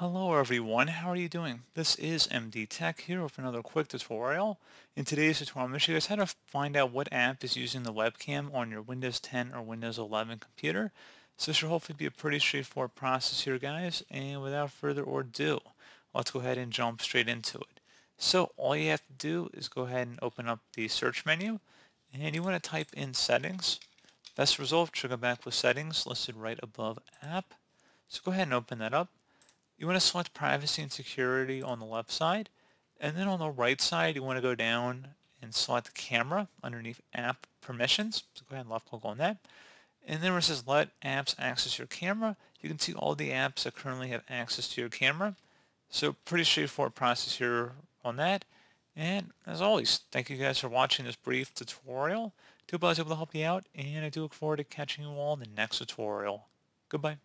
Hello everyone, how are you doing? This is MD Tech here with another quick tutorial. In today's tutorial, I'm going to show you guys how to find out what app is using the webcam on your Windows 10 or Windows 11 computer. So this should hopefully be a pretty straightforward process here guys, and without further ado, let's go ahead and jump straight into it. So all you have to do is go ahead and open up the search menu, and you want to type in settings. Best result should come back with settings listed right above app. So go ahead and open that up. You want to select privacy and security on the left side. And then on the right side, you want to go down and select camera underneath app permissions. So go ahead and left click on that. And then where it says let apps access your camera, you can see all the apps that currently have access to your camera. So pretty straightforward process here on that. And as always, thank you guys for watching this brief tutorial. I hope I was able to help you out, and I do look forward to catching you all in the next tutorial. Goodbye.